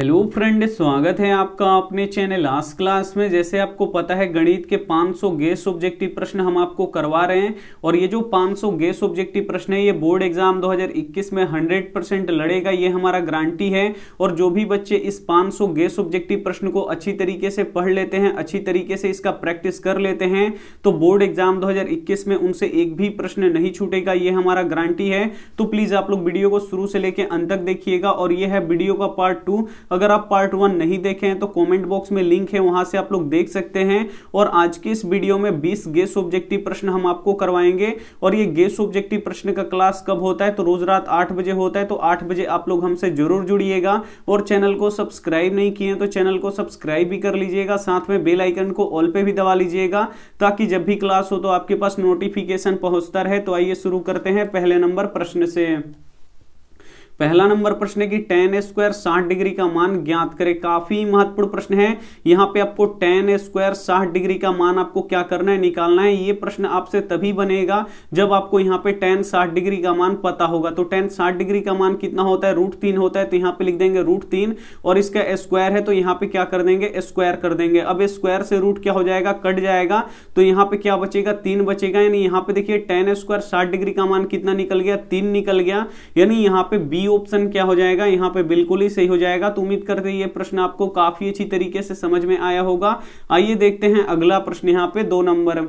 hello friend स्वागत है आपका अपने चैनल लास्ट क्लास में जैसे आपको पता है गणित के 500 गैस ऑब्जेक्टिव प्रश्न हम आपको करवा रहे हैं और ये जो 500 गैस ऑब्जेक्टिव प्रश्न है ये बोर्ड एग्जाम 2021 में 100 परसेंट लड़ेगा ये हमारा गारंटी है और जो भी बच्चे इस 500 गैस ऑब्जेक्टिव प्रश्न को अच्छी तरीके से पढ़ लेते हैं अच्छी तरीके से इसका प्रैक्टिस कर लेते हैं तो बोर्ड एग्जाम दो में उनसे एक भी प्रश्न नहीं छूटेगा ये हमारा गारंटी है तो प्लीज़ आप लोग वीडियो को शुरू से लेकर अंत तक देखिएगा और ये है वीडियो का पार्ट टू अगर आप पार्ट वन नहीं देखे हैं तो कॉमेंट बॉक्स में लिंक है वहां से आप लोग देख सकते हैं और आज की इस वीडियो में बीस गेस ऑब्जेक्टिव प्रश्न हम आपको करवाएंगे और ये गेस ऑब्जेक्टिव प्रश्न का क्लास कब होता है तो रोज रात आठ बजे होता है तो आठ बजे आप लोग हमसे जरूर जुड़िएगा और चैनल को सब्सक्राइब नहीं किए तो चैनल को सब्सक्राइब भी कर लीजिएगा साथ में बेलाइकन को ऑल पे भी दबा लीजिएगा ताकि जब भी क्लास हो तो आपके पास नोटिफिकेशन पहुंचता रहे तो आइए शुरू करते हैं पहले नंबर प्रश्न से पहला नंबर प्रश्न है कि टेन स्क्वायर साठ डिग्री का मान ज्ञात करें काफी महत्वपूर्ण प्रश्न है यहां पे आपको टेन स्क्वायर साठ डिग्री का मान आपको क्या करना है निकालना है ये प्रश्न आपसे तभी बनेगा जब आपको यहां पे टेन साठ डिग्री का मान पता होगा तो टेन साठ डिग्री का मान कितना होता है रूट तीन होता है तो यहां पर लिख देंगे रूट तीन और इसका स्क्वायर है तो यहां पर क्या कर देंगे स्क्वायर कर देंगे अब स्क्वायर से रूट क्या हो जाएगा कट जाएगा तो यहां पर क्या बचेगा तीन बचेगा यानी यहां पर देखिए टेन स्क्वायर साठ डिग्री का मान कितना निकल गया तीन निकल गया यानी यहां पर बी ऑप्शन क्या हो जाएगा यहाँ पे बिल्कुल ही सही हो जाएगा तो उम्मीद करते ये प्रश्न आपको काफी अच्छी तरीके से समझ में आया होगा आइए देखते हैं अगला प्रश्न यहाँ पे दो नंबर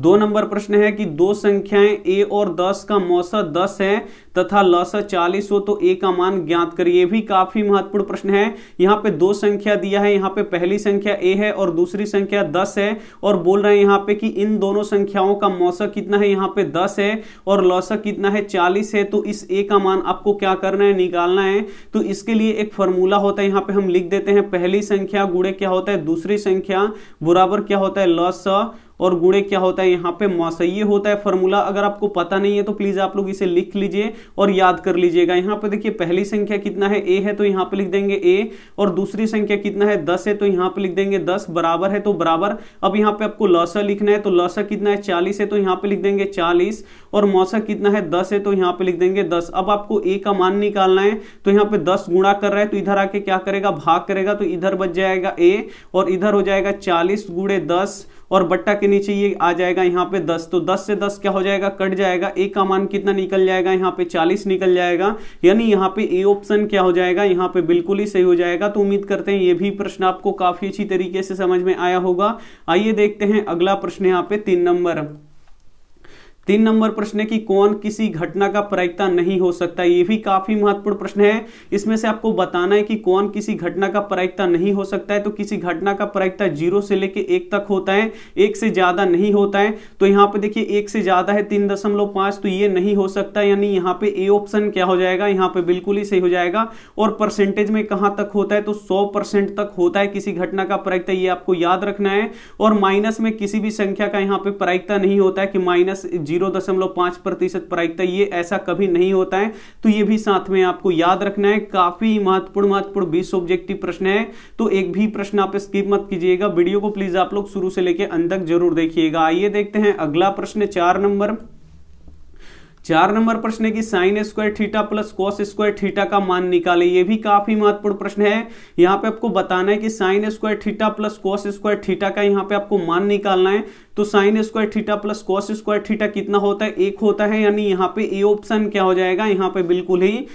दो नंबर प्रश्न है कि दो संख्याएं ए और दस का मौसा दस है तथा लस चालीस हो तो ए का मान ज्ञात करिए भी काफी महत्वपूर्ण प्रश्न है यहाँ पे दो संख्या दिया है यहाँ पे पहली संख्या ए है और दूसरी संख्या दस है और बोल रहे हैं यहाँ पे कि इन दोनों संख्याओं का मौसा कितना है यहाँ पे दस है और लस कितना है चालीस है तो इस ए का मान आपको क्या करना है निकालना है तो इसके लिए एक फॉर्मूला होता है यहाँ पे हम लिख देते हैं पहली संख्या गुड़े क्या होता है दूसरी संख्या बराबर क्या होता है लस और गुड़े क्या होता है यहाँ पे मौसये होता है फॉर्मूला अगर आपको पता नहीं है तो प्लीज आप लोग इसे लिख लीजिए और याद कर लीजिएगा यहाँ पे देखिए पहली संख्या कितना है ए है तो यहाँ पे लिख देंगे ए और दूसरी संख्या कितना है दस है तो यहाँ पे लिख देंगे दस बराबर है तो बराबर अब यहाँ पे आपको लसा लिखना है तो लसा कितना है चालीस है तो यहाँ पे लिख देंगे चालीस और मौसा कितना है दस है तो यहाँ पे लिख देंगे दस अब आपको ए का मान निकालना है तो यहाँ पे दस गुणा कर रहा है तो इधर आके क्या करेगा भाग करेगा तो इधर बच जाएगा ए और इधर हो जाएगा चालीस गुड़े दस और बट्टा के नीचे ये आ जाएगा यहाँ पे दस तो दस से दस क्या हो जाएगा कट जाएगा ए का मान कितना निकल जाएगा यहाँ पे चालीस निकल जाएगा यानी यहाँ पे ए ऑप्शन क्या हो जाएगा यहाँ पे बिल्कुल ही सही हो जाएगा तो उम्मीद करते हैं ये भी प्रश्न आपको काफी अच्छी तरीके से समझ में आया होगा आइए देखते हैं अगला प्रश्न यहाँ पे तीन नंबर तीन नंबर प्रश्न है कि कौन किसी घटना का प्रायिकता नहीं हो सकता ये भी काफी महत्वपूर्ण प्रश्न है इसमें से आपको बताना है कि कौन किसी घटना का प्रायिकता नहीं हो सकता है तो किसी घटना का प्रायिकता जीरो से लेके एक तक होता है एक से ज्यादा नहीं होता है तो यहाँ पे देखिए एक से ज्यादा है तीन दशमलव पांच तो ये नहीं हो सकता यानी यहाँ पे ए ऑप्शन क्या हो जाएगा यहाँ पे बिल्कुल ही सही हो जाएगा और परसेंटेज में कहाँ तक होता है तो सौ तक होता है किसी घटना का प्रायिकता ये आपको याद रखना है और माइनस में किसी भी संख्या का यहाँ पे प्रायिकता नहीं होता है कि माइनस जीरो दशमलव पांच प्रतिशत प्रायिकता ये ऐसा कभी नहीं होता है तो ये भी साथ में आपको याद रखना है काफी महत्वपूर्ण महत्वपूर्ण बीस ऑब्जेक्टिव प्रश्न है तो एक भी प्रश्न आप स्किप मत कीजिएगा वीडियो को प्लीज आप लोग शुरू से लेकर अंत तक जरूर देखिएगा आइए देखते हैं अगला प्रश्न चार नंबर चार नंबर प्रश्न है कि sine square theta plus cos square theta का मान निकाले ये भी काफी महत्वपूर्ण प्रश्न है यहाँ पे आपको बताना है कि sine square theta plus cos square theta का यहाँ पे आपको मान निकालना है तो sine square theta plus cos square theta कितना होता है एक होता है यानी यहाँ पे ए ऑप्शन क्या हो जाएगा यहाँ पे बिल्कुल ही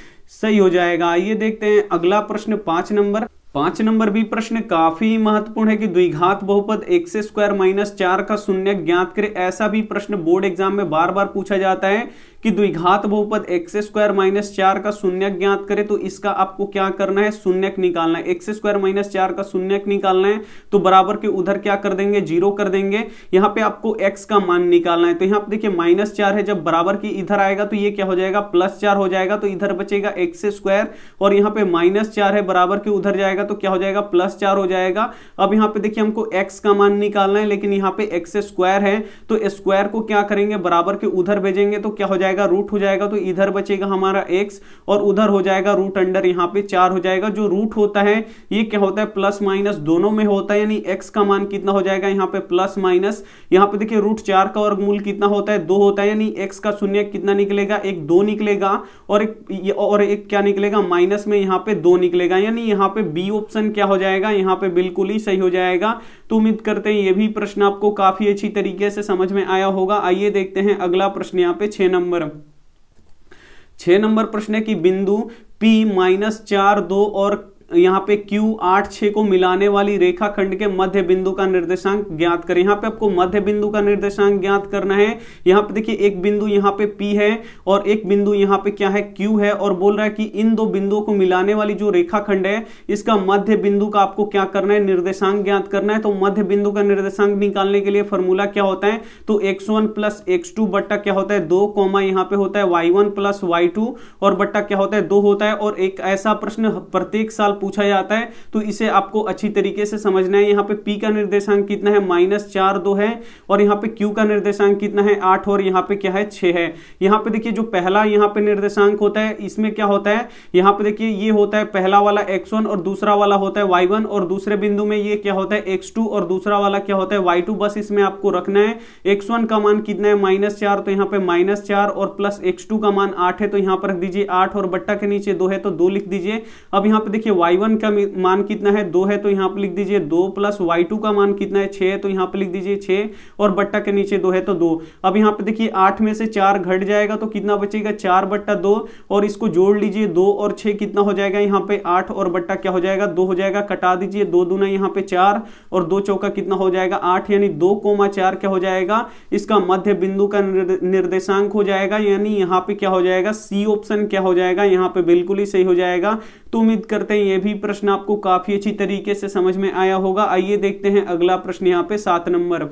सही हो जाएगा आइए देखते हैं अगला प्रश्न पांच नंबर पांच नंबर भी प्रश्न काफी महत्वपूर्ण है कि द्विघात बहुपद एक्स स्क्वायर माइनस चार का शून्य ज्ञात करें ऐसा भी प्रश्न बोर्ड एग्जाम में बार बार पूछा जाता है कि द्विघात बहुपद एक्स स्क्वायर माइनस चार का शून्य ज्ञात करे तो इसका आपको क्या करना है शून्यक निकालना है एक्स स्क्वायर माइनस चार का शून्य निकालना है तो बराबर के उधर क्या कर देंगे जीरो कर देंगे यहाँ पे आपको एक्स का मान निकालना है तो यहाँ पे देखिए माइनस चार है जब बराबर की इधर आएगा तो ये क्या हो जाएगा प्लस चार हो जाएगा तो इधर बचेगा एक्स स्क्वायर और यहाँ पे माइनस चार है बराबर के उधर जाएगा तो क्या हो जाएगा प्लस चार हो जाएगा अब यहाँ पे देखिए हमको एक्स का मान निकालना है लेकिन यहाँ पे एक्स स्क्वायर है तो स्क्वायर को क्या करेंगे बराबर के उधर भेजेंगे तो क्या हो जाएगा जाएगा रूट हो जाएगा तो इधर बचेगा हमारा एक्स और उधर हो जाएगा रूट अंडर यहाँ पे चार हो जाएगा जो रूट होता है ये क्या होता है प्लस माइनस दोनों में होता है यानी एक्स का मान कितना हो जाएगा यहाँ पे प्लस माइनस यहाँ पे देखिए रूट चार का वर्गमूल कितना होता है दो होता है यानी एक्स का शून्य कितना निकलेगा एक दो निकलेगा और एक और एक क्या निकलेगा माइनस में यहाँ पे दो निकलेगा यानी यहाँ पे बी ऑप्शन क्या हो जाएगा यहाँ पे बिल्कुल ही सही हो जाएगा तो उम्मीद करते हैं ये भी प्रश्न आपको काफी अच्छी तरीके से समझ में आया होगा आइए देखते हैं अगला प्रश्न यहाँ पे छह नंबर नंबर छह नंबर प्रश्न है कि बिंदु P माइनस चार दो और यहाँ पे Q आठ छः को मिलाने वाली रेखा खंड के मध्य बिंदु का निर्देशांक ज्ञात करें यहाँ पे आपको मध्य बिंदु का निर्देशांक ज्ञात करना है यहाँ पे देखिए एक बिंदु यहाँ पे P है और एक बिंदु यहाँ पे क्या है Q है और बोल रहा है कि इन दो बिंदुओं को मिलाने वाली जो रेखा खंड है इसका मध्य बिंदु का आपको क्या करना है निर्देशांक ज्ञात करना है तो मध्य बिंदु का निर्देशांक निकालने के लिए फॉर्मूला क्या होता है तो x one plus x two बट्टा क्या होता है दो कॉमा यहाँ पे होता है y one plus y two और बट्टा क्या होता है दो होता है और एक ऐसा प्रश्न प्रत्येक साल पूछा जाता है तो इसे आपको अच्छी तरीके से समझना है यहाँ पे पी का निर्देशांक कितना है माइनस चार दो है और यहाँ पे क्यू का निर्देशांक कितना है आठ और यहाँ पे क्या है छह है यहाँ पे देखिए जो पहला यहाँ पे निर्देशांक होता है इसमें क्या होता है यहाँ पे देखिए ये होता है पहला वाला एक्स और दूसरा वाला होता है वाई और दूसरे बिंदु में ये क्या होता है एक्स और दूसरा वाला क्या होता है वाई बस इसमें आपको रखना है एक्स का मान कितना है माइनस तो यहाँ पे माइनस और प्लस एक्स का मान आठ है तो यहाँ पर रख दीजिए आठ और बट्टा के नीचे दो है तो दो लिख दीजिए अब यहाँ पे देखिए y1 का मान कितना है दो है तो यहाँ पर लिख दीजिए दो प्लस वाई का मान कितना है छः है तो यहाँ पर लिख दीजिए छः और बट्टा के नीचे दो है तो दो अब यहाँ पे देखिए आठ में से चार घट जाएगा तो कितना बचेगा चार बट्टा दो और इसको जोड़ लीजिए दो और छः कितना हो जाएगा यहाँ पे आठ और बट्टा क्या हो जाएगा दो हो जाएगा कटा दीजिए दो दूना यहाँ पे चार और दो चौका कितना हो जाएगा आठ यानी दो कोमा चार क्या हो जाएगा इसका मध्य बिंदु का निर्देशांक हो जाएगा यानी यहाँ पे क्या हो जाएगा सी ऑप्शन क्या हो जाएगा यहाँ पे बिल्कुल ही सही हो जाएगा तो उम्मीद करते हैं ये भी प्रश्न आपको काफी अच्छी तरीके से समझ में आया होगा आइए देखते हैं अगला प्रश्न यहाँ पे सात नंबर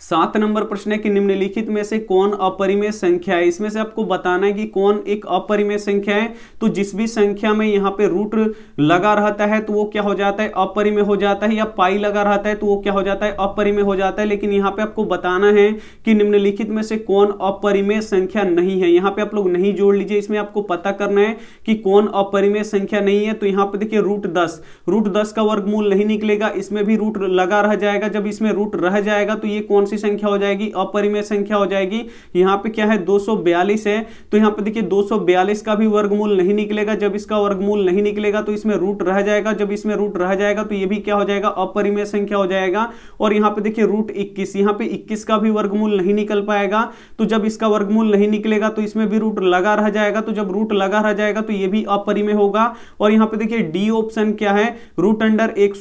सात नंबर प्रश्न है कि निम्नलिखित में से कौन अपरिमेय संख्या है इसमें से आपको बताना है कि कौन एक अपरिमेय संख्या है तो जिस भी संख्या में यहाँ पे रूट लगा रहता है तो वो क्या हो जाता है अपरिमेय हो जाता है या पाई लगा रहता है तो वो क्या हो जाता है अपरिमेय हो जाता है लेकिन यहाँ पे आपको बताना है कि निम्नलिखित में से कौन अपरिमेय संख्या नहीं है यहाँ पे आप लोग नहीं जोड़ लीजिए इसमें आपको पता करना है कि कौन अपरिमेय संख्या नहीं है तो यहाँ पे देखिए रूट दस रूट दस का वर्गमूल नहीं निकलेगा इसमें भी रूट लगा रह जाएगा जब इसमें रूट रह जाएगा तो ये कौन कौन सी संख्या हो जाएगी अपरिमेय संख्या हो जाएगी यहाँ पे क्या है 242 है तो यहाँ पे देखिए 242 का भी वर्गमूल नहीं निकलेगा जब इसका वर्गमूल नहीं निकलेगा तो इसमें रूट रह जाएगा जब इसमें रूट रह जाएगा तो ये भी क्या हो जाएगा अपरिमेय संख्या हो जाएगा और यहाँ पे देखिए रूट इक्कीस यहाँ पे इक्कीस का भी वर्गमूल नहीं निकल पाएगा तो जब इसका वर्गमूल नहीं निकलेगा तो इसमें भी रूट लगा रह जाएगा तो जब रूट लगा रह जाएगा तो ये भी अपरिमय होगा और यहाँ पे देखिए डी ऑप्शन क्या है रूट अंडर एक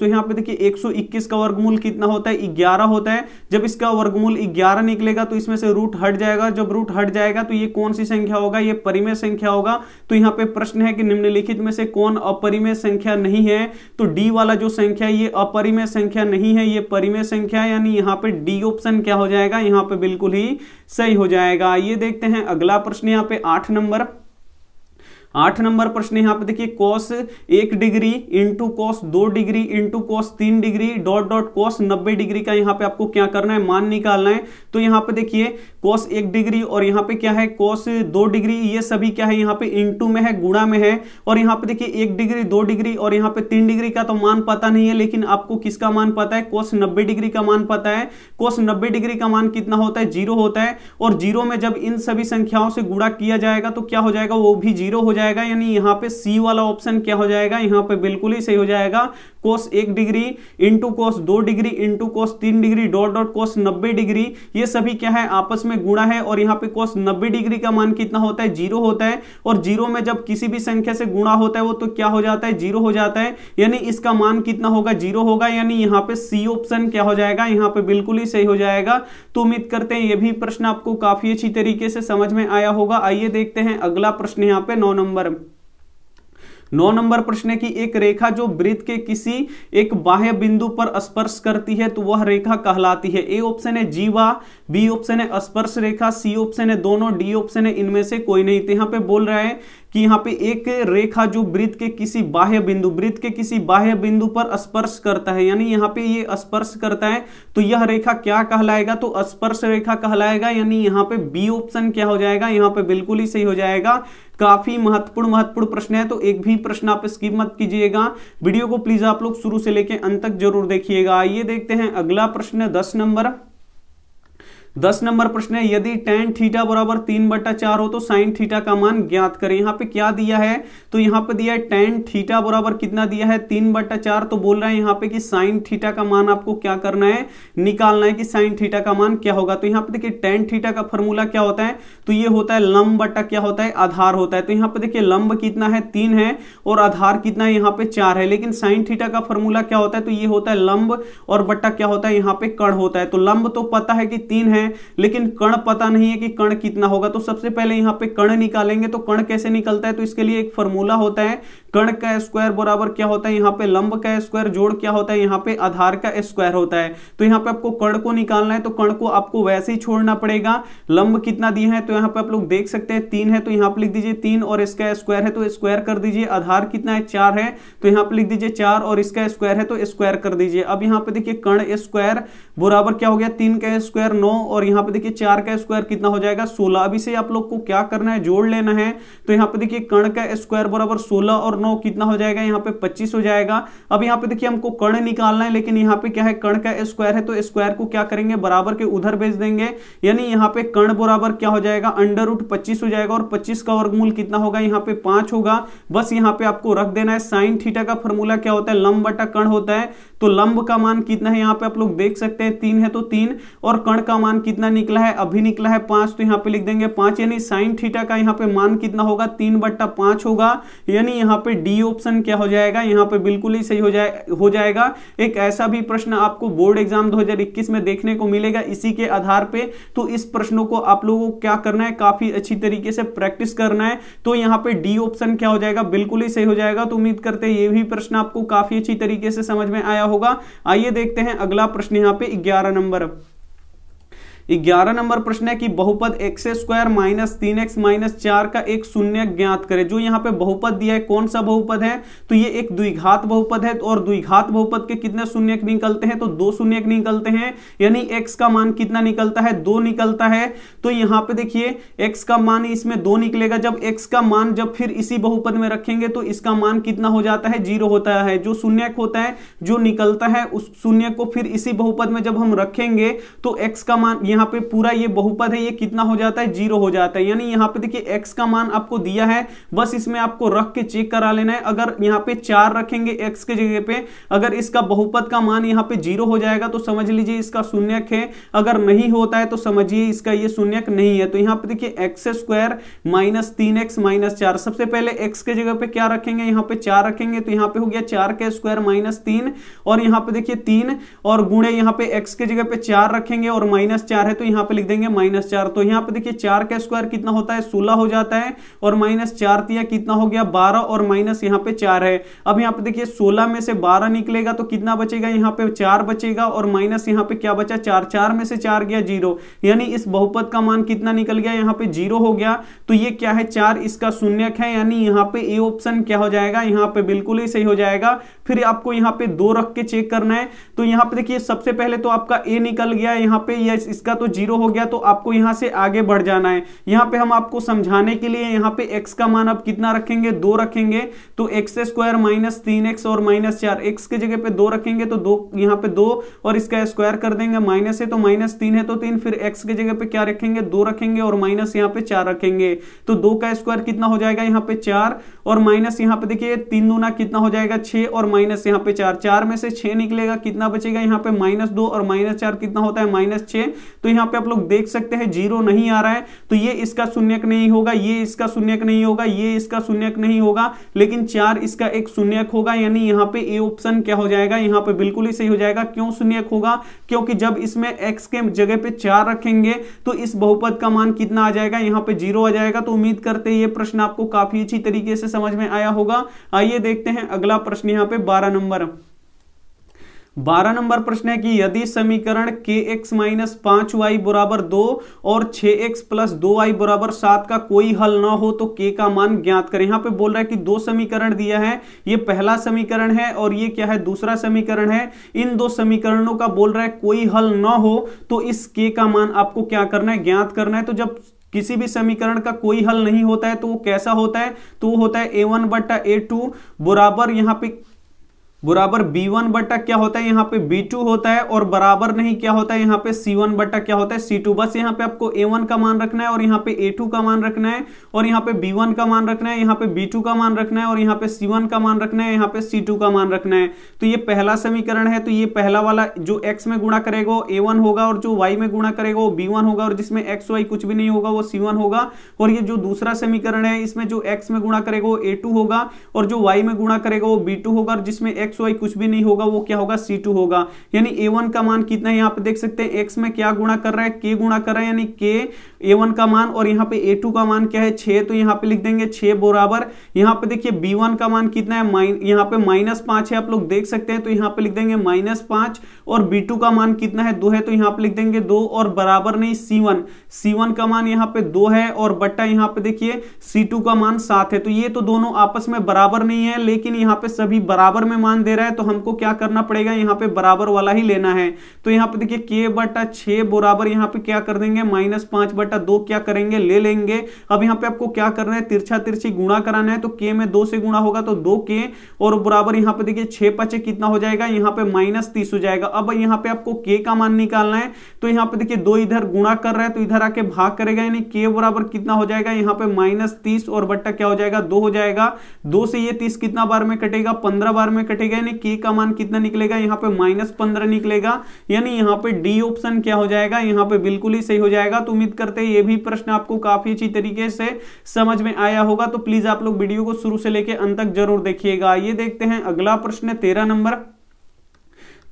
तो यहाँ पे देखिए 121 का वर्गमूल कितना होता है ग्यारह होता है जब इसका वर्गमूल ग्यारह निकलेगा तो इसमें से रूट हट जाएगा जब रूट हट जाएगा तो ये कौन सी संख्या होगा ये परिमेय संख्या होगा तो यहाँ पे प्रश्न है कि निम्नलिखित में से कौन अपरिमेय संख्या नहीं है तो डी वाला जो संख्या ये अपरिमेय संख्या नहीं है ये परिमेय संख्या यानी यहाँ पे डी ऑप्शन क्या हो जाएगा यहाँ पे बिल्कुल ही सही हो जाएगा ये देखते हैं अगला प्रश्न यहाँ पे आठ नंबर आठ नंबर प्रश्न यहाँ पे देखिए कॉस एक डिग्री इंटू कॉस दो डिग्री इंटू कॉस तीन डिग्री डॉट डॉट कॉस नब्बे डिग्री का यहाँ पे आपको क्या करना है मान निकालना है तो यहाँ पे देखिए कॉस एक डिग्री और यहाँ पे क्या है कॉस दो डिग्री ये सभी क्या है यहाँ पे इंटू में है गुणा में है और यहाँ पे देखिए एक डिग्री दो डिग्री और यहाँ पे तीन डिग्री का तो मान पता नहीं है लेकिन आपको किसका मान पता है कॉस नब्बे डिग्री का मान पता है कॉस नब्बे डिग्री का मान कितना होता है जीरो होता है और जीरो में जब इन सभी संख्याओं से गुणा किया जाएगा तो क्या हो जाएगा वो भी जीरो हो जाएगा जाएगा यानी यहाँ पे सी वाला ऑप्शन क्या हो जाएगा यहाँ पे बिल्कुल ही सही हो जाएगा कोस एक डिग्री इंटू कोस दो डिग्री इंटू कोस तीन डिग्री डॉट डॉट कोस नब्बे डिग्री ये सभी क्या है आपस में गुणा है और यहाँ पे कोस नब्बे डिग्री का मान कितना होता है जीरो होता है और जीरो में जब किसी भी संख्या से गुणा होता है वो तो क्या हो जाता है जीरो हो जाता है यानी इसका मान कितना होगा जीरो होगा यानी यहाँ पे सी ऑप्शन क्या हो जाएगा यहाँ पे बिल्कुल ही सही हो जाएगा तो उम्मीद करते हैं ये भी प्रश्न आपको काफी अच्छी तरीके से समझ में आया होगा आइए देखते हैं अगला प्रश्न यहाँ पे नौ नंबर नौ नंबर प्रश्न है कि एक रेखा जो वृत्त के किसी एक बाह्य बिंदु पर स्पर्श करती है तो वह रेखा कहलाती है ए ऑप्शन है जीवा बी ऑप्शन है स्पर्श रेखा सी ऑप्शन है दोनों डी ऑप्शन है इनमें से कोई नहीं तो यहाँ पे बोल रहा है कि यहाँ पे एक रेखा जो वृत्त के किसी बाह्य बिंदु वृत्त के किसी बाह्य बिंदु पर स्पर्श करता है यानी यहाँ पे ये स्पर्श करता है तो यह रेखा क्या कहलाएगा तो स्पर्श रेखा कहलाएगा यानी यहाँ पे बी ऑप्शन क्या हो जाएगा यहाँ पे बिल्कुल ही सही हो जाएगा काफी महत्वपूर्ण महत्वपूर्ण प्रश्न है तो एक भी प्रश्न आप स्किप मत कीजिएगा वीडियो को प्लीज आप लोग शुरू से लेकर अंत तक जरूर देखिएगा आइए देखते हैं अगला प्रश्न दस नंबर दस नंबर प्रश्न है यदि टेन थीटा बराबर तीन बट्टा चार हो तो साइन थीटा का मान ज्ञात करें यहाँ पे क्या दिया है तो यहाँ पे दिया है टेन थीटा बराबर कितना दिया है तीन बट्टा चार तो बोल रहा है यहाँ पे कि साइन थीटा का मान आपको क्या करना है निकालना है कि साइन थीटा का मान क्या होगा तो यहाँ पे देखिए टेन थीटा का फॉर्मूला क्या होता है तो ये होता है लंब बट्टा क्या होता है आधार होता है तो यहाँ पे देखिए लंब कितना है तीन है और आधार कितना है यहाँ पे चार है लेकिन साइन थीटा का फॉर्मूला क्या होता है तो ये होता है लंब और बट्टा क्या होता है यहाँ पे कड़ होता है तो लंब तो पता है कि तीन है हैं लेकिन कण पता नहीं है कि कण कितना होगा तो सबसे पहले यहां पे कण निकालेंगे तो कण कैसे निकलता है तो इसके लिए एक फॉर्मूला होता है कण का स्क्वायर बराबर क्या होता है यहां पे लंब का स्क्वायर जोड़ क्या होता है यहां पे आधार का स्क्वायर होता है तो यहां पे आपको कण को निकालना है तो कण को आपको वैसे ही छोड़ना पड़ेगा लंब कितना दिया है तो यहां पे आप लोग देख सकते हैं तीन है तो यहां पे लिख दीजिए तीन और इसका स्क्वायर है तो स्क्वायर कर दीजिए आधार कितना है चार है तो यहां पे लिख दीजिए चार और इसका स्क्वायर है तो स्क्वायर कर दीजिए अब यहां पे देखिए कण स्क्वायर बराबर क्या हो गया तीन का स्क्वायर नौ और यहां पे देखिए चार का स्क्वायर कितना हो जाएगा सोलह अभी से आप लोग को क्या करना है जोड़ लेना है तो यहां पे देखिए कर्ण का स्क्वायर बराबर सोलह और नौ कितना हो जाएगा यहाँ पे पच्चीस हो जाएगा अब यहाँ पे देखिए हमको कर्ण निकालना है लेकिन यहाँ पे क्या है कर्ण का स्क्वायर है तो स्क्वायर को क्या करेंगे बराबर के उधर भेज देंगे यानी यहाँ पे कर्ण बराबर क्या हो जाएगा अंडर उठ पच्चीस हो जाएगा और पच्चीस का वर्गमूल कितना होगा यहाँ पे पांच होगा बस यहाँ पे आपको रख देना है साइन थीटा का फॉर्मूला क्या होता है लंब बटा कर्ण होता है तो लंब का मान कितना है यहाँ पे आप लोग देख सकते हैं तीन है तो तीन और कर्ण का मान कितना निकला है अभी निकला है पांच तो यहाँ पे लिख देंगे पांच यानी साइन थीटा का यहाँ पे मान कितना होगा तीन बट्टा पांच होगा यानी यहाँ पे डी ऑप्शन क्या हो जाएगा यहाँ पे बिल्कुल ही सही हो जाए हो जाएगा एक ऐसा भी प्रश्न आपको बोर्ड एग्जाम दो में देखने को मिलेगा इसी के आधार पर तो इस प्रश्नों को आप लोगों को क्या करना है काफी अच्छी तरीके से प्रैक्टिस करना है तो यहाँ पे डी ऑप्शन क्या हो जाएगा बिल्कुल ही सही हो जाएगा तो उम्मीद करते हैं ये भी प्रश्न आपको काफी अच्छी तरीके से समझ में आया होगा आइए देखते हैं अगला प्रश्न यहाँ पे ग्यारह नंबर ग्यारह नंबर प्रश्न है कि बहुपद एक्स स्क्वायर माइनस तीन एक्स माइनस चार का एक शून्य ज्ञात करें जो यहाँ पे बहुपद दिया है कौन सा बहुपद है तो ये एक द्विघात बहुपद है और द्विघात बहुपद के कितने शून्य निकलते हैं तो दो शून्य निकलते हैं यानी एक्स का मान कितना निकलता है दो निकलता है तो यहाँ पे देखिए एक्स का मान इसमें दो निकलेगा जब एक्स का मान जब फिर इसी बहुपद में रखेंगे तो इसका मान कितना हो जाता है जीरो होता है जो शून्य होता है जो निकलता है उस शून्य को फिर इसी बहुपद में जब हम रखेंगे तो एक्स का मान यहाँ पे पूरा ये बहुपद है ये कितना हो जाता है जीरो हो जाता है यानी यहाँ पे देखिए x का मान आपको दिया है बस इसमें आपको रख के चेक करा लेना है अगर यहाँ पे चार रखेंगे x के जगह पे अगर इसका बहुपद का मान यहाँ पे जीरो हो जाएगा तो समझ लीजिए इसका शून्यक है अगर नहीं होता है तो समझिए इसका ये शून्यक नहीं है तो यहाँ पे देखिए एक्स स्क्वायर माइनस तीन एक्स माइनस चार सबसे पहले एक्स के जगह पे क्या रखेंगे यहाँ पे चार रखेंगे तो यहाँ पे हो गया चार के स्क्वायर माइनस तीन और यहाँ पे देखिए तीन और गुणे यहाँ पे एक्स के जगह पे चार रखेंगे और माइनस चार चार है तो यहाँ पे लिख देंगे माइनस चार तो यहाँ पे देखिए चार का स्क्वायर कितना होता है सोलह हो जाता है और माइनस चार तिया कितना हो गया बारह और माइनस यहाँ पे चार है अब यहाँ पे देखिए सोलह में से बारह निकलेगा तो कितना बचेगा यहाँ पे चार बचेगा और माइनस यहाँ पे क्या बचा चार चार में से चार गया जीरो यानी इस बहुपद का मान कितना निकल गया यहाँ पे जीरो हो गया तो ये क्या है चार इसका शून्यक है यानी यहाँ पे ए ऑप्शन क्या हो जाएगा यहाँ पे बिल्कुल ही सही हो जाएगा फिर आपको यहाँ पे दो रख के चेक करना है तो यहाँ पे देखिए सबसे पहले तो आपका ए निकल गया यहाँ पे इसका का तो जीरो हो गया तो आपको यहां से आगे बढ़ जाना है यहां पे हम आपको समझाने के लिए यहां पे एक्स का मान आप कितना रखेंगे दो रखेंगे तो एक्स स्क्वायर माइनस तीन एक्स और माइनस चार एक्स की जगह पे दो रखेंगे तो दो यहां पे दो और इसका स्क्वायर कर देंगे माइनस है तो माइनस तीन है तो तीन फिर एक्स की जगह पे क्या रखेंगे दो रखेंगे और माइनस यहाँ पे चार रखेंगे तो दो का स्क्वायर कितना हो जाएगा यहाँ पे चार और माइनस यहाँ पे देखिए तीन दूना कितना हो जाएगा छह और माइनस यहाँ पे चार चार में से छह निकलेगा कितना बचेगा यहाँ पे माइनस और माइनस कितना होता है माइनस छह तो यहाँ पे आप लोग देख सकते हैं जीरो नहीं आ रहा है तो ये इसका शून्यक नहीं होगा ये इसका शून्यक नहीं होगा ये इसका शून्यक नहीं होगा लेकिन चार इसका एक शून्यक होगा यानी यहाँ पे ए ऑप्शन क्या हो जाएगा यहां पे बिल्कुल ही सही हो जाएगा क्यों शून्यक होगा क्योंकि जब इसमें एक्स के जगह पे चार रखेंगे तो इस बहुपद का मान कितना आ जाएगा यहां पर जीरो आ जाएगा तो उम्मीद करते ये प्रश्न आपको काफी अच्छी तरीके से समझ में आया होगा आइए देखते हैं अगला प्रश्न यहाँ पे बारह नंबर बारह नंबर प्रश्न है कि यदि समीकरण के एक्स माइनस पांच वाई बराबर दो और छ एक्स प्लस दो वाई बराबर सात का कोई हल ना हो तो के का मान ज्ञात करें यहां पे बोल रहा है कि दो समीकरण दिया है ये पहला समीकरण है और ये क्या है दूसरा समीकरण है इन दो समीकरणों का बोल रहा है कोई हल ना हो तो इस के का मान आपको क्या करना है ज्ञात करना है तो जब किसी भी समीकरण का कोई हल नहीं होता है तो वो कैसा होता है तो वो होता है ए वन बट्टा ए टू बराबर यहाँ पे बराबर बी वन बटा क्या होता है यहाँ पे बी टू होता है और बराबर नहीं क्या होता है यहाँ पे सी वन बटा क्या होता है सी टू बस यहाँ पे आपको ए वन का मान रखना है और यहाँ पे ए टू का मान रखना है और यहाँ पे बी वन का मान रखना है यहाँ पे बी टू का मान रखना है और यहाँ पे सी वन का मान रखना है यहाँ पे सी टू का मान रखना है तो ये पहला समीकरण है तो ये पहला वाला जो एक्स में गुणा करेगा ए वन होगा और जो वाई में गुणा करेगा वो बी वन होगा और जिसमें एक्स वाई कुछ भी नहीं होगा वो सी वन होगा और ये जो दूसरा समीकरण है इसमें जो एक्स में गुणा करेगा वो ए टू होगा और जो वाई में गुणा करेगा वो बी टू होगा और जिसमें एक्स एक्स वाई कुछ भी नहीं होगा वो क्या होगा सी टू होगा यानी ए वन का मान कितना है यहाँ पे देख सकते हैं एक्स में क्या गुणा कर रहा है के गुणा कर रहा है यानी के ए वन का मान और यहाँ पे ए टू का मान क्या है छः तो यहाँ पे लिख देंगे छः बराबर यहाँ पे देखिए बी वन का मान कितना है यहाँ पे माइनस पांच है आप लोग देख सकते हैं तो यहाँ पे लिख देंगे माइनस पांच और बी टू का मान कितना है दो है तो यहाँ पे लिख देंगे दो और बराबर नहीं सी वन सी वन का मान यहाँ पे दो है और बट्टा यहाँ पे देखिए सी टू का मान सात है तो ये तो दोनों आपस में बराबर नहीं है लेकिन यहाँ पे सभी बराबर में मान दे रहा है तो हमको क्या करना पड़ेगा यहाँ पे बराबर वाला ही लेना है तो यहाँ पे देखिए के बटा छ बराबर यहाँ पे क्या कर देंगे माइनस पांच बटा दो क्या करेंगे ले लेंगे अब यहाँ पे आपको क्या करना है तिरछा तिरछी गुणा कराना है तो के में दो से गुणा होगा तो दो के और बराबर यहाँ पे देखिए छः पचे कितना हो जाएगा यहाँ पे माइनस तीस हो जाएगा अब यहाँ पे आपको के का मान निकालना है तो यहाँ पे देखिए दो इधर गुणा कर रहा है तो इधर आके भाग करेगा यानी के बराबर कितना हो जाएगा यहाँ पे माइनस तीस और बट्टा क्या हो जाएगा दो हो जाएगा दो से ये तीस कितना बार में कटेगा पंद्रह बार में कटेगा घटेगा यानी के का मान कितना निकलेगा यहाँ पे माइनस पंद्रह निकलेगा यानी यहाँ पे डी ऑप्शन क्या हो जाएगा यहाँ पे बिल्कुल ही सही हो जाएगा तो उम्मीद करते हैं ये भी प्रश्न आपको काफी अच्छी तरीके से समझ में आया होगा तो प्लीज आप लोग वीडियो को शुरू से लेकर अंत तक जरूर देखिएगा ये देखते हैं अगला प्रश्न तेरह नंबर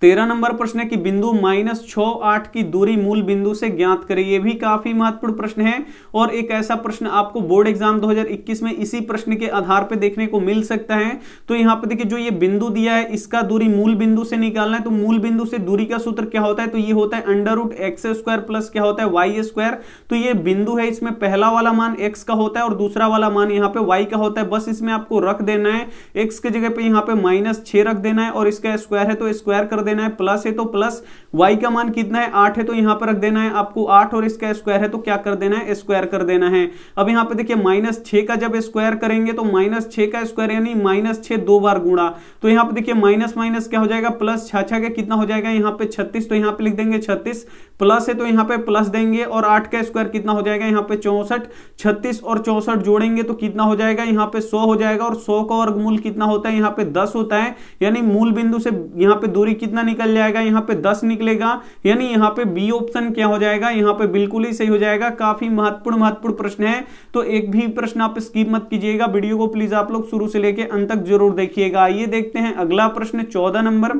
तेरह नंबर प्रश्न है कि बिंदु माइनस छ आठ की दूरी मूल बिंदु से ज्ञात करें यह भी काफी महत्वपूर्ण प्रश्न है और एक ऐसा प्रश्न आपको बोर्ड एग्जाम 2021 में इसी प्रश्न के आधार पर देखने को मिल सकता है तो यहाँ पे देखिए जो ये बिंदु दिया है इसका दूरी मूल बिंदु से निकालना है तो मूल बिंदु से दूरी का सूत्र क्या होता है तो ये होता है under root x square plus क्या होता है वाई स्क्वायर तो ये बिंदु है इसमें पहला वाला मान एक्स का होता है और दूसरा वाला मान यहाँ पे वाई का होता है बस इसमें आपको रख देना है एक्स की जगह पे यहाँ पे माइनस रख देना है और इसका स्क्वायर है तो स्क्वायर कर देना देना है प्लस है तो प्लस वाई का मान कितना है आठ है तो यहां पर रख देना है आपको आठ और इसका स्क्वायर है तो क्या कर देना है स्क्वायर कर देना है अब यहां पर देखिए माइनस का जब स्क्वायर करेंगे तो माइनस का स्क्वायर यानी माइनस दो बार गुणा तो यहां पर देखिए माइनस माइनस क्या हो जाएगा प्लस छः छः का कितना हो जाएगा यहां पर छत्तीस तो यहां पर लिख देंगे छत्तीस प्लस है तो यहां पे प्लस देंगे और आठ का स्क्वायर कितना हो जाएगा यहां पे चौसठ छत्तीस और चौसठ जोड़ेंगे तो कितना हो जाएगा यहां पे सौ हो जाएगा और सौ का वर्गमूल कितना होता है यहां पे दस होता है यानी मूल बिंदु से यहां पे दूरी कितना कितना निकल जाएगा यहाँ पे दस निकलेगा यानी यहाँ पे बी ऑप्शन क्या हो जाएगा यहाँ पे बिल्कुल ही सही हो जाएगा काफी महत्वपूर्ण महत्वपूर्ण प्रश्न है तो एक भी प्रश्न आप स्कीप मत कीजिएगा वीडियो को प्लीज आप लोग शुरू से लेकर अंत तक जरूर देखिएगा आइए देखते हैं अगला प्रश्न चौदह नंबर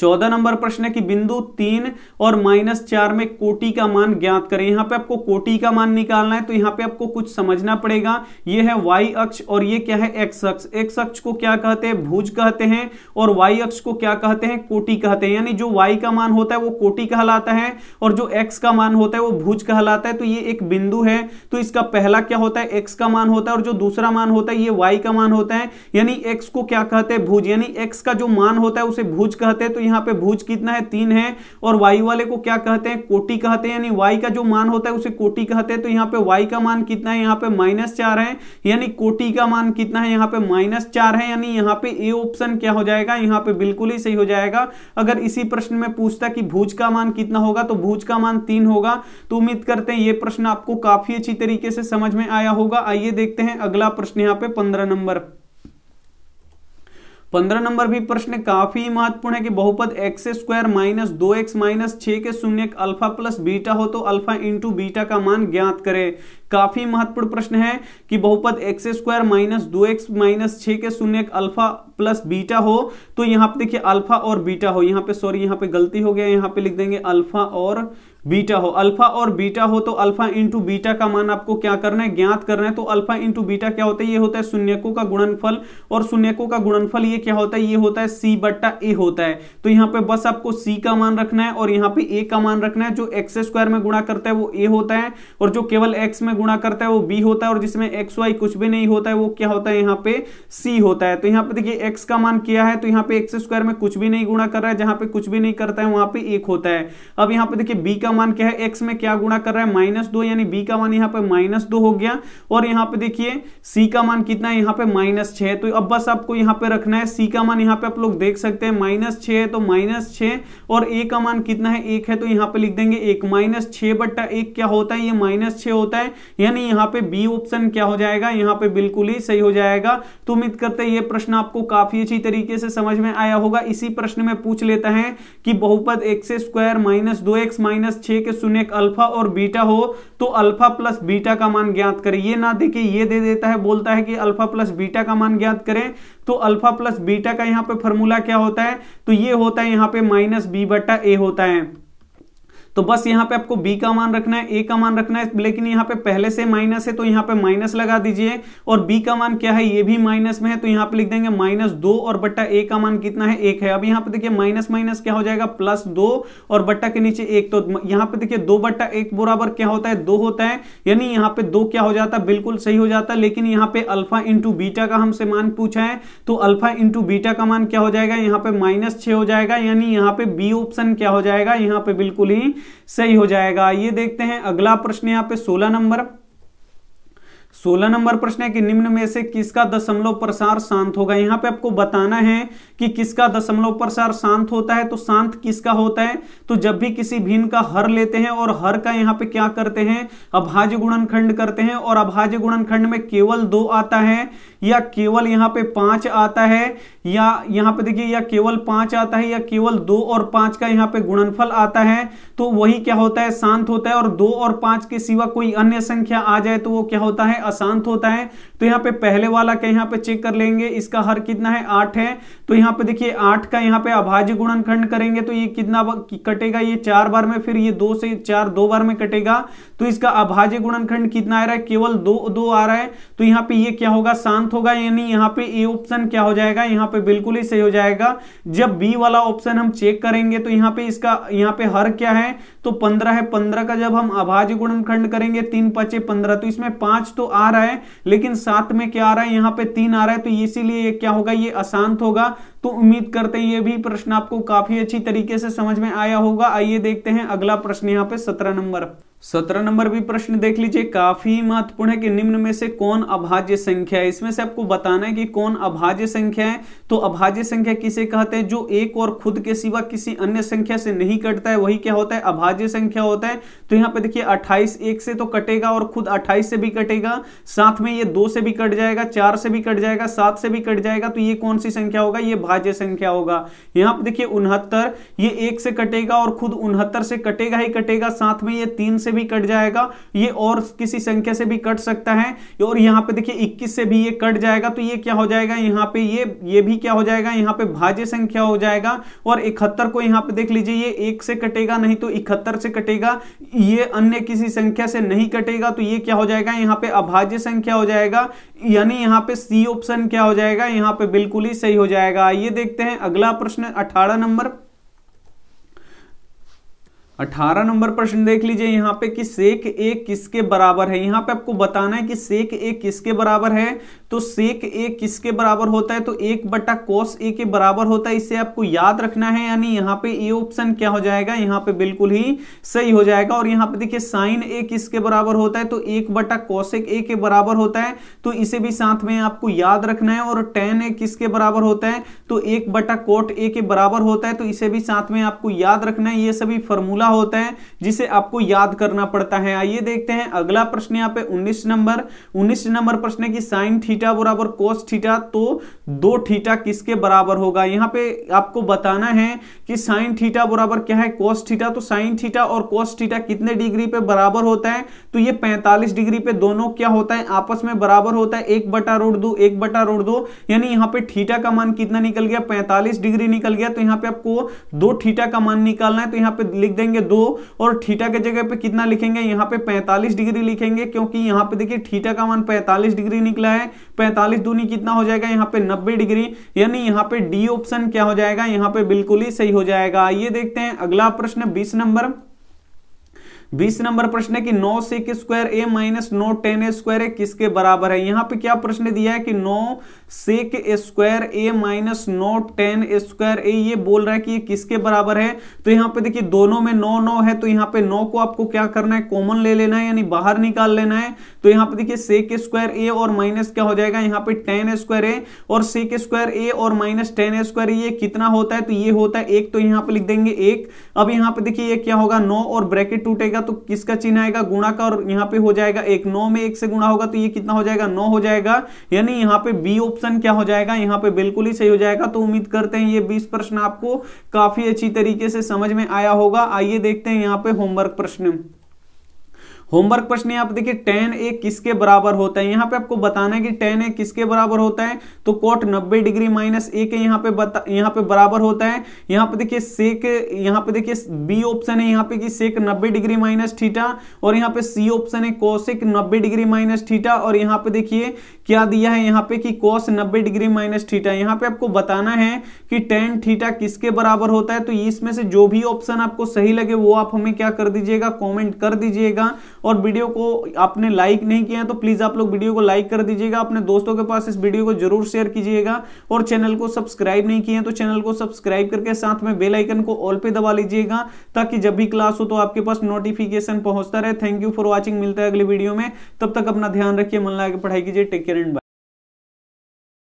चौदह नंबर प्रश्न है कि बिंदु तीन और माइनस चार में कोटि का मान ज्ञात करें यहाँ पे आपको कोटि का मान निकालना है तो यहाँ पे आपको कुछ समझना पड़ेगा ये है वाई अक्ष और ये क्या है एक्स अक्ष एक्स अक्ष को क्या कहते हैं भुज कहते हैं और वाई अक्ष को क्या कहते हैं कोटि कहते हैं यानी जो वाई का मान होता है वो कोटि कहलाता है और जो एक्स का मान होता है वो भुज कहलाता है तो ये एक बिंदु है तो इसका पहला क्या होता है एक्स का मान होता है और जो दूसरा मान होता है ये वाई का मान होता है यानी एक्स को क्या कहते हैं भुज यानी एक्स का जो मान होता है उसे भुज कहते हैं तो यहाँ पे भूज कितना है तीन है और वाई वाले को क्या कहते हैं कोटि कहते हैं यानी वाई का जो मान होता है उसे कोटि कहते हैं तो यहाँ पे वाई का मान कितना है यहाँ पे माइनस चार है यानी कोटि का मान कितना है यहाँ पे माइनस चार है यानी यहाँ पे ए ऑप्शन क्या हो जाएगा यहाँ पे बिल्कुल ही सही हो जाएगा अगर इसी प्रश्न में पूछता कि भूज का मान कितना होगा तो भूज का मान तीन होगा तो उम्मीद करते हैं ये प्रश्न आपको काफी अच्छी तरीके से समझ में आया होगा आइए देखते हैं अगला प्रश्न यहाँ पे पंद्रह नंबर पंद्रह नंबर भी प्रश्न काफी महत्वपूर्ण है कि बहुपद एक्स स्क्वायर माइनस दो एक्स माइनस छ के शून्य अल्फा प्लस बीटा हो तो अल्फा इंटू बीटा का मान ज्ञात करें काफी महत्वपूर्ण प्रश्न है कि बहुपद एक्स स्क्वायर माइनस दो एक्स माइनस छ के शून्य अल्फा प्लस बीटा हो तो यहाँ पे देखिए अल्फा और बीटा हो यहाँ पे सॉरी यहाँ पे गलती हो गया यहाँ पे लिख देंगे अल्फा और बीटा हो अल्फा और बीटा हो तो अल्फा इंटू बीटा का मान आपको क्या करना है ज्ञात करना है तो अल्फा इंटू बीटा क्या होता है ये होता है शून्यकों का गुणनफल और शून्यकों का गुणनफल ये क्या होता है ये होता है सी बट्टा ए होता है तो यहाँ पे बस आपको सी का मान रखना है और यहाँ पे ए का मान रखना है जो एक्स स्क्वायर में गुणा करता है वो ए होता है और जो केवल एक्स में गुणा करता है वो बी होता है और जिसमें एक्स वाई कुछ भी नहीं होता है वो क्या होता है यहाँ पे सी होता है तो यहाँ पे देखिए एक्स का मान किया है तो यहाँ पे एक्स स्क्वायर में कुछ भी नहीं गुणा कर रहा है जहाँ पे कुछ भी नहीं करता है वहां पे एक होता है अब यहाँ पे देखिए बी का मान क्या है एक्स में क्या गुणा कर रहा है माइनस दो यानी बी का मान यहाँ पे माइनस दो हो गया और यहाँ पे देखिए सी का मान कितना है यहाँ पे माइनस छ तो अब बस आपको यहाँ पे रखना है सी का मान यहाँ पे आप लोग देख सकते हैं माइनस छ है तो माइनस छ और ए का मान कितना है एक है तो यहाँ पे लिख देंगे एक माइनस छह बट्टा एक क्या होता है ये माइनस छह होता है यानी यहाँ पे बी ऑप्शन क्या हो जाएगा यहाँ पे बिल्कुल ही सही हो जाएगा तो उम्मीद करते हैं ये प्रश्न आपको काफी अच्छी तरीके से समझ में आया होगा इसी प्रश्न में पूछ लेता है कि बहुपद एक्स स्क्वायर माइनस दो एक्स माइनस छे छः के शून्य अल्फा और बीटा हो तो अल्फा प्लस बीटा का मान ज्ञात करें ये ना देखिए ये दे देता है बोलता है कि अल्फा प्लस बीटा का मान ज्ञात करें तो अल्फा प्लस बीटा का यहाँ पे फॉर्मूला क्या होता है तो ये होता है यहाँ पे माइनस बी बटा ए होता है तो बस यहाँ पे आपको बी का मान रखना है ए का मान रखना है लेकिन यहाँ पे पहले से माइनस है तो यहाँ पे माइनस लगा दीजिए और बी का मान क्या है ये भी माइनस में है तो यहाँ पे लिख देंगे माइनस दो और बट्टा ए का मान कितना है एक है अब यहाँ पे देखिए माइनस माइनस क्या हो जाएगा प्लस दो और बट्टा के नीचे एक तो यहाँ पे देखिए दो बट्टा एक बराबर क्या होता है दो होता है यानी यहाँ पे दो क्या हो जाता है बिल्कुल सही हो जाता है लेकिन यहाँ पे अल्फा इंटू बीटा का हमसे मान पूछा है तो अल्फा इंटू बीटा का मान क्या हो जाएगा यहाँ पे माइनस छ हो जाएगा यानी यहाँ पे बी ऑप्शन क्या हो जाएगा यहाँ पे बिल्कुल ही सही हो जाएगा ये देखते हैं अगला प्रश्न यहाँ पे सोलह नंबर सोलह नंबर प्रश्न है कि निम्न में से किसका दशमलव प्रसार शांत होगा यहां पे आपको बताना है कि किसका दशमलव प्रसार शांत होता है तो शांत किसका होता है तो जब भी किसी भिन्न का हर लेते हैं और हर का यहाँ पे क्या करते हैं अभाज्य गुणनखंड करते हैं और अभाज्य गुणनखंड में केवल दो आता है या केवल यहाँ पे पांच आता है या यहाँ पे देखिए या केवल पांच आता है या केवल दो और पांच का यहाँ पे गुणनफल आता है तो वही क्या होता है शांत होता है और दो और पांच के सिवा कोई अन्य संख्या आ जाए तो वो क्या होता है अशांत होता है तो यहाँ पे पहले वाला का यहाँ पे चेक कर लेंगे इसका हर कितना है आठ है तो यहाँ पे देखिए आठ का यहाँ पे अभाज्य गुणनखंड करेंगे तो ये कितना कटेगा ये चार बार में फिर ये दो से चार दो बार में कटेगा तो इसका अभाज्य गुणनखंड कितना आ रहा है केवल दो दो आ रहा है तो यहाँ पे ये क्या होगा शांत होगा यानी यहाँ पे ए ऑप्शन क्या हो जाएगा यहाँ पे बिल्कुल ही सही हो जाएगा जब बी वाला ऑप्शन हम चेक करेंगे तो यहाँ पे इसका यहाँ पे हर क्या है तो पंद्रह है पंद्रह का जब हम अभाज्य गुणनखंड करेंगे तीन पचे पंद्रह तो इसमें पांच तो आ रहा है लेकिन सात में क्या आ रहा है यहाँ पे तीन आ रहा है तो इसीलिए क्या होगा ये अशांत होगा तो उम्मीद करते हैं ये भी प्रश्न आपको काफी अच्छी तरीके से समझ में आया होगा आइए देखते हैं अगला प्रश्न यहाँ पे सत्रह नंबर सत्रह नंबर भी प्रश्न देख लीजिए काफी महत्वपूर्ण है कि निम्न में से कौन अभाज्य संख्या है इसमें से आपको बताना है कि कौन अभाज्य संख्या है तो अभाज्य संख्या किसे कहते हैं जो एक और खुद के सिवा किसी अन्य संख्या से नहीं कटता है वही क्या होता है अभाज्य संख्या होता है तो यहाँ पे देखिए अट्ठाईस एक से तो कटेगा और खुद अट्ठाईस से भी कटेगा साथ में ये दो से भी कट जाएगा चार से भी कट जाएगा सात से भी कट जाएगा तो ये कौन सी संख्या होगा ये भाज्य संख्या होगा यहाँ पे देखिए उनहत्तर ये एक से कटेगा और खुद उनहत्तर से कटेगा ही कटेगा साथ में ये तीन से से भी कट जाएगा ये और किसी संख्या से भी कट सकता है और यहाँ पे देखिए इक्कीस से भी ये कट जाएगा तो ये क्या हो जाएगा यहाँ पे ये ये भी क्या हो जाएगा यहाँ पे भाज्य संख्या हो जाएगा और इकहत्तर को यहाँ पे देख लीजिए ये एक से कटेगा नहीं तो इकहत्तर से कटेगा ये अन्य किसी संख्या से नहीं कटेगा तो ये क्या हो जाएगा यहाँ पे अभाज्य संख्या हो जाएगा यानी यहाँ पे सी ऑप्शन क्या हो जाएगा यहाँ पे बिल्कुल ही सही हो जाएगा ये देखते हैं अगला प्रश्न अठारह नंबर अठारह नंबर प्रश्न देख लीजिए यहाँ पे कि सेक ए किसके बराबर है यहाँ पे आपको बताना है कि सेक ए किसके बराबर है तो सेक ए किसके बराबर होता है तो एक बटा कोस ए के बराबर होता है इसे आपको याद रखना है यानी यहाँ पे ए ऑप्शन क्या हो जाएगा यहाँ पे बिल्कुल ही सही हो जाएगा और यहाँ पे देखिए साइन ए किसके बराबर होता है तो एक बटा कोसेक ए के बराबर होता है तो इसे भी साथ में आपको याद रखना है और टेन ए किसके बराबर होता है तो एक बटा कोट ए के बराबर होता है तो इसे भी साथ में आपको याद रखना है ये सभी फॉर्मूला होता है जिसे आपको याद करना पड़ता है आइए देखते हैं अगला प्रश्न यहाँ पे 19 नंबर 19 नंबर प्रश्न है कि साइन थीटा बराबर कोस थीटा तो दो थीटा किसके बराबर होगा यहाँ पे आपको बताना है कि साइन थीटा बराबर क्या है कोस थीटा तो साइन थीटा और कोस थीटा कितने डिग्री पे बराबर होता है तो ये 45 डिग्री पे दोनों क्या होता है आपस में बराबर होता है एक बटा रोड दो एक बटा रोड दो यानी यहाँ पे थीटा का मान कितना निकल गया पैंतालीस डिग्री निकल गया तो यहाँ पे आपको दो ठीटा का मान निकालना है तो यहाँ पे लिख देंगे दो और ठीटा के जगह पे कितना लिखेंगे यहाँ पे पैंतालीस डिग्री लिखेंगे क्योंकि यहाँ पे देखिए ठीटा का मान पैंतालीस डिग्री निकला है पैंतालीस दूनी कितना हो जाएगा यहाँ पे नब्बे डिग्री यानी यहाँ पे डी ऑप्शन क्या हो जाएगा यहाँ पे बिल्कुल ही सही हो जाएगा ये देखते हैं अगला प्रश्न बीस नंबर बीस नंबर प्रश्न है कि नौ सिक स्क्वायर ए माइनस नौ टेन ए स्क्वायर ए किसके बराबर है यहाँ पे क्या प्रश्न दिया है कि नौ सिक स्क्वायर ए माइनस नौ टेन स्क्वायर ए ये बोल रहा है कि ये किसके बराबर है तो यहाँ पे देखिए दोनों में नौ नौ है तो यहाँ पे नौ को आपको क्या करना है कॉमन ले लेना है यानी बाहर निकाल लेना है तो यहां पर देखिए सेक स्क्वायर ए और माइनस क्या हो जाएगा यहाँ पे टेन स्क्वायर ए और सेक स्क्वायर ए और माइनस टेन स्क्वायर ये कितना होता है तो ये होता है एक तो यहाँ पे लिख देंगे एक अब यहाँ पे देखिए ये क्या होगा नौ और ब्रैकेट टूटेगा आएगा तो किसका चिन्ह आएगा गुणा का और यहाँ पे हो जाएगा एक नौ में एक से गुणा होगा तो ये कितना हो जाएगा नौ हो जाएगा यानी यहाँ पे बी ऑप्शन क्या हो जाएगा यहाँ पे बिल्कुल ही सही हो जाएगा तो उम्मीद करते हैं ये बीस प्रश्न आपको काफी अच्छी तरीके से समझ में आया होगा आइए देखते हैं यहाँ पे होमवर्क प्रश्न होमवर्क प्रश्न यहाँ पे देखिए टेन ए किसके बराबर होता है यहाँ पे आपको बताना है कि टेन ए किसके बराबर होता है तो कोट नब्बे डिग्री माइनस ए के यहाँ पे बता यहाँ पे बराबर होता है यहाँ पे देखिए सेक यहाँ पे देखिए बी ऑप्शन है यहाँ पे कि सेक नब्बे डिग्री माइनस थीटा और यहाँ पे सी ऑप्शन है कोसेक नब्बे डिग्री माइनस थीटा और यहाँ पे देखिए क्या दिया है यहाँ पे कि कोस नब्बे डिग्री माइनस थीटा यहाँ पे आपको बताना है कि टेन थीटा किसके बराबर होता है तो इसमें से जो भी ऑप्शन आपको सही लगे वो आप हमें क्या कर दीजिएगा कॉमेंट कर दीजिएगा और वीडियो को आपने लाइक नहीं किया है तो प्लीज़ आप लोग वीडियो को लाइक कर दीजिएगा अपने दोस्तों के पास इस वीडियो को जरूर शेयर कीजिएगा और चैनल को सब्सक्राइब नहीं किया तो चैनल को सब्सक्राइब करके साथ में बेलाइकन को ऑल पे दबा लीजिएगा ताकि जब भी क्लास हो तो आपके पास नोटिफिकेशन पहुंचता रहे थैंक यू फॉर वॉचिंग मिलता है अगली वीडियो में तब तक अपना ध्यान रखिए मन लगा पढ़ाई कीजिए टेक केयर एंड